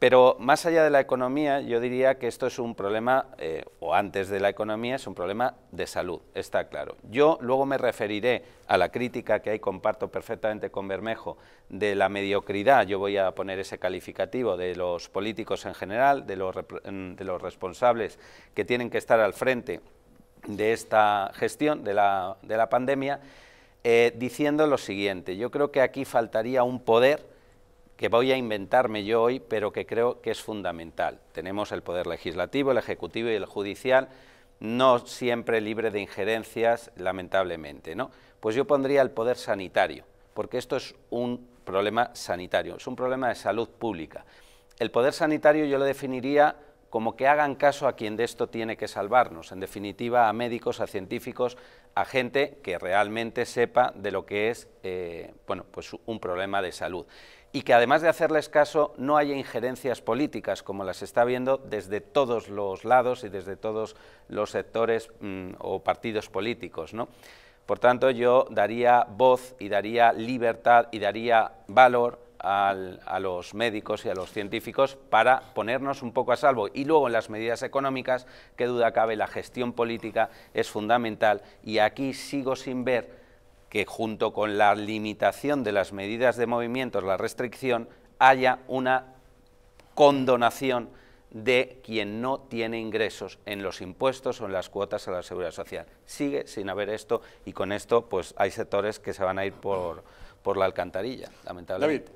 Pero más allá de la economía, yo diría que esto es un problema, eh, o antes de la economía, es un problema de salud, está claro. Yo luego me referiré a la crítica que ahí comparto perfectamente con Bermejo de la mediocridad, yo voy a poner ese calificativo, de los políticos en general, de los, mm, responsables que tienen que estar al frente de esta gestión de la, pandemia, eh, diciendo lo siguiente, yo creo que aquí faltaría un poder que voy a inventarme yo hoy, pero que creo que es fundamental. Tenemos el poder legislativo, el ejecutivo y el judicial, no siempre libre de injerencias, lamentablemente, ¿no? Pues yo pondría el poder sanitario, porque esto es un problema sanitario, es un problema de salud pública. El poder sanitario yo lo definiría como que hagan caso a quien de esto tiene que salvarnos, en definitiva a médicos, a científicos, a gente que realmente sepa de lo que es eh, bueno, pues un problema de salud. Y que además de hacerles caso no haya injerencias políticas como las está viendo desde todos los lados y desde todos los sectores mm, o partidos políticos. Por tanto, yo daría voz y daría libertad y daría valor a los médicos y a los científicos para ponernos un poco a salvo. Y luego en las medidas económicas, qué duda cabe, la gestión política es fundamental y aquí sigo sin ver que junto con la limitación de las medidas de movimientos, la restricción, haya una condonación de quien no tiene ingresos en los impuestos o en las cuotas a la seguridad social. Sigue sin haber esto y con esto pues hay sectores que se van a ir por, por la alcantarilla, lamentablemente.